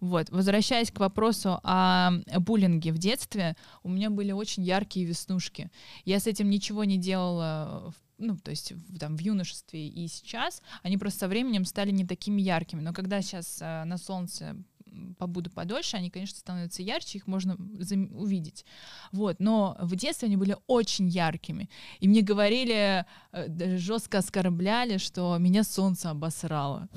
Вот. Возвращаясь к вопросу о буллинге в детстве, у меня были очень яркие веснушки. Я с этим ничего не делала ну, то есть там, в юношестве и сейчас, они просто со временем стали не такими яркими. Но когда сейчас э, на солнце побуду подольше, они, конечно, становятся ярче, их можно увидеть. Вот, но в детстве они были очень яркими. И мне говорили, э, жестко оскорбляли, что меня солнце обосрало.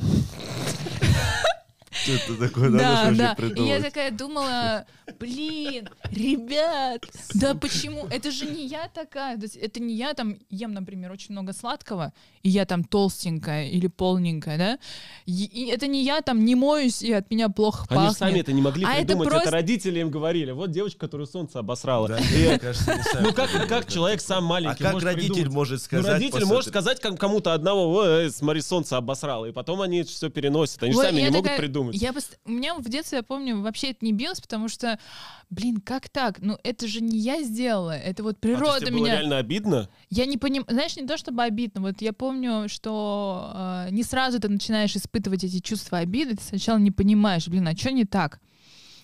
Что-то такое да, да. И я такая думала, блин, ребят, да почему? Это же не я такая. Это не я там ем, например, очень много сладкого, и я там толстенькая или полненькая, да? И это не я там не моюсь, и от меня плохо Они пахнет. Они сами это не могли а придумать, это, просто... родители им говорили. Вот девочка, которую солнце обосрало. ну как, как человек сам а маленький может как родитель придумать? может ну, сказать? родитель может сказать кому-то одного, смотри, солнце обосрало, и потом они все переносят. Они сами не могут придумать. Я пост... У меня в детстве, я помню, вообще это не билось, потому что, блин, как так? Ну, это же не я сделала, это вот природа а, то есть, меня... было реально обидно? Я не понимаю, знаешь, не то чтобы обидно, вот я помню, что э, не сразу ты начинаешь испытывать эти чувства обиды, ты сначала не понимаешь, блин, а что не так?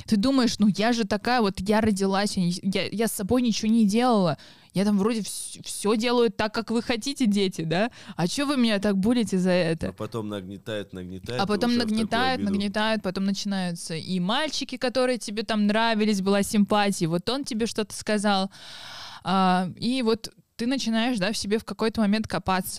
Ты думаешь, ну я же такая, вот я родилась, я, я, я с собой ничего не делала, я там вроде все делаю так, как вы хотите, дети, да? А что вы меня так булите за это? А потом нагнетает, нагнетает. А потом нагнетает, нагнетает, потом начинаются и мальчики, которые тебе там нравились, была симпатия, вот он тебе что-то сказал. А, и вот ты начинаешь, да, в себе в какой-то момент копаться.